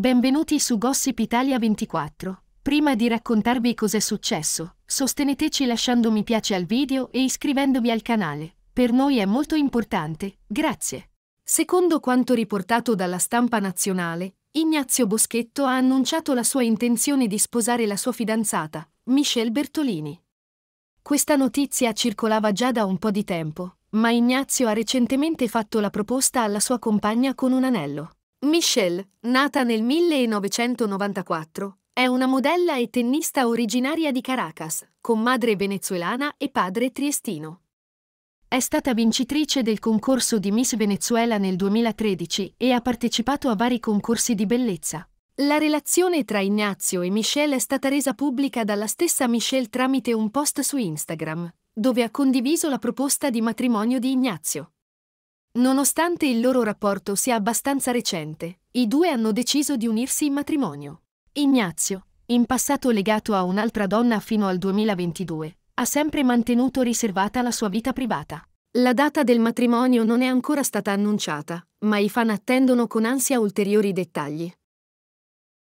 Benvenuti su Gossip Italia 24. Prima di raccontarvi cos'è successo, sosteneteci lasciando mi piace al video e iscrivendovi al canale. Per noi è molto importante, grazie. Secondo quanto riportato dalla stampa nazionale, Ignazio Boschetto ha annunciato la sua intenzione di sposare la sua fidanzata, Michelle Bertolini. Questa notizia circolava già da un po' di tempo, ma Ignazio ha recentemente fatto la proposta alla sua compagna con un anello. Michelle, nata nel 1994, è una modella e tennista originaria di Caracas, con madre venezuelana e padre triestino. È stata vincitrice del concorso di Miss Venezuela nel 2013 e ha partecipato a vari concorsi di bellezza. La relazione tra Ignazio e Michelle è stata resa pubblica dalla stessa Michelle tramite un post su Instagram, dove ha condiviso la proposta di matrimonio di Ignazio. Nonostante il loro rapporto sia abbastanza recente, i due hanno deciso di unirsi in matrimonio. Ignazio, in passato legato a un'altra donna fino al 2022, ha sempre mantenuto riservata la sua vita privata. La data del matrimonio non è ancora stata annunciata, ma i fan attendono con ansia ulteriori dettagli.